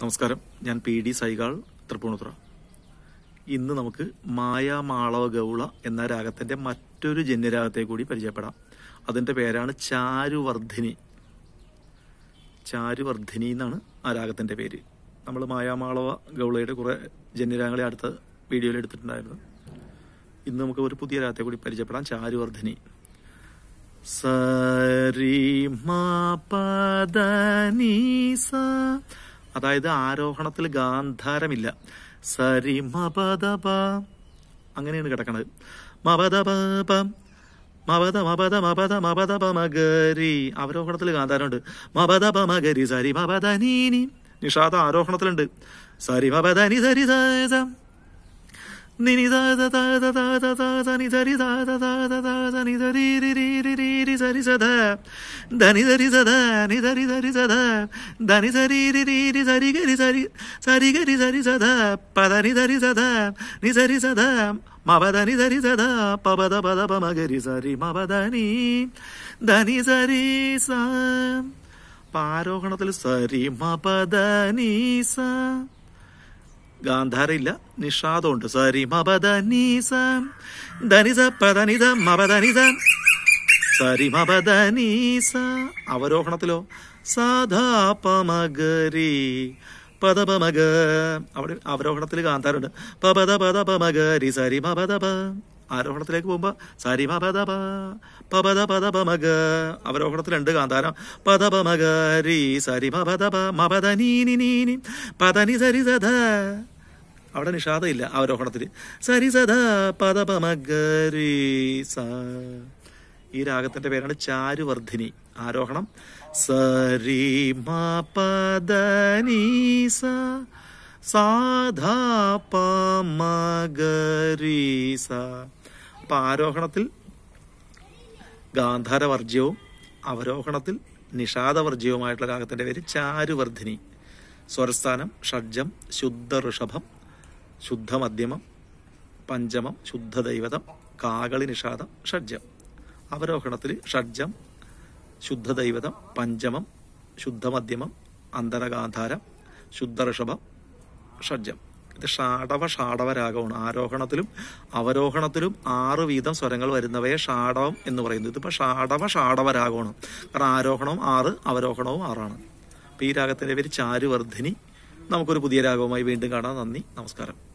നമസ്കാരം ഞാൻ P D Sehgal Tripunithura ഇന്ന് നമുക്ക് മായാമാളവ ഗൗള എന്ന രാഗത്തിൻ്റെ മറ്റൊരു ജന്യരാഗത്തെ കൂടി പരിചയപ്പെടാം അതിൻ്റെ പേരാണ് ചാരുവർദ്ധിനി ചാരുവർദ്ധിനി എന്നാണ് ആ രാഗത്തിൻ്റെ പേര് നമ്മൾ മായാമാളവ ഗൗളയുടെ കുറേ ജന്യരാഗങ്ങളെ അടുത്ത വീഡിയോയിൽ എടുത്തിട്ടുണ്ടായിരുന്നു ഇന്ന് നമുക്ക് ഒരു പുതിയ രാഗത്തെ കൂടി പരിചയപ്പെടാം ചാരുവർദ്ധിനി സരി മാ പദനീ സാ അതായത് ആരോഹണത്തിൽ ഗാന്ധാരമില്ല സരി മപദപ അങ്ങനെയാണ് കിടക്കുന്നത് മപദപം മപദ മപദ മപദ മപദ പമഗരി അവരോഹണത്തിൽ ഗാന്ധാരമുണ്ട് മപദ പമഗരി സരി മപദ നീനി നിഷാദ ആരോഹണത്തിലുണ്ട് സരി മപദ നി സരി സ ni da da da da da da da da ni da ri da da da da da da ni da ri ri ri ri ri ri da ri da da da ni da ri da da ni da ri da ri da da da ni da ri ri ri ri da ri ga ri da ri sa ri ga ri da ri da da pa da ni da ri da da ni da ri da da ma ba da ni da ri da da pa ba da ba da ba ma ga ri sa ri ma ba da ni da ni da ri sa പാരോഹണത്തിൽ സരി മപദ നീസ ഗാന്ധാരയില്ല നിഷാദമുണ്ട് സരി സരി മപദനീസ അവരോഹണത്തിലോ സാധാ പമഗരി പദപമഗ അവിടെ അവരോഹണത്തിൽ ഗാന്ധാരുണ്ട് പപദ പദ പമഗരി സരി മപദ ആരോഹണത്തിലേക്ക് പോകുമ്പോൾ സരി പപദ പപദ പദ പമഗ അവരോഹണത്തിലുണ്ട് കാന്താരം പദ പമഗ രീ സരി പപദ മപദ നീനി നീനി പദനി സരി സധ അവിടെ നിഷാദയില്ല അവരോഹണത്തിൽ സരി സധ പദ പമഗ രീ സ ഈ രാഗത്തിന്റെ പേരാണ് ചാരുവർദ്ധിനി ആരോഹണം സരി മ പദനീ സ സാധാ പാമഗരീസ അപ്പം ആരോഹണത്തിൽ ഗാന്ധാരവർജ്യവും അവരോഹണത്തിൽ നിഷാദവർജ്യവുമായിട്ടുള്ള രാഗത്തിൻ്റെ പേര് ചാരുവർദ്ധിനി സ്വരസ്ഥാനം ഷഡ്ജം ശുദ്ധ ഋഷഭം ശുദ്ധമധ്യമം പഞ്ചമം ശുദ്ധദൈവതം കാകളി നിഷാദം ഷഡ്ജം അവരോഹണത്തിൽ ഷഡ്ജം ശുദ്ധദൈവതം പഞ്ചമം ശുദ്ധമധ്യമം അന്തരഗാന്ധാരം ശുദ്ധ ഋഷഭം ഷഡ്ജം ഇത് ഷാഡവ ഷാഡവ രാഗമാണ് ആരോഹണത്തിലും അവരോഹണത്തിലും ആറ് വീതം സ്വരങ്ങൾ വരുന്നവയെ ഷാഡവം എന്ന് പറയുന്നു ഇതിപ്പോൾ ഷാഡവ ഷാഡവ രാഗമാണ് കാരണം ആരോഹണവും ആറ് അവരോഹണവും ആറാണ് അപ്പോൾ ഈ രാഗത്തിൻ്റെ പേര് ചാരുവർദ്ധിനി നമുക്കൊരു പുതിയ രാഗവുമായി വീണ്ടും കാണാം നന്ദി നമസ്കാരം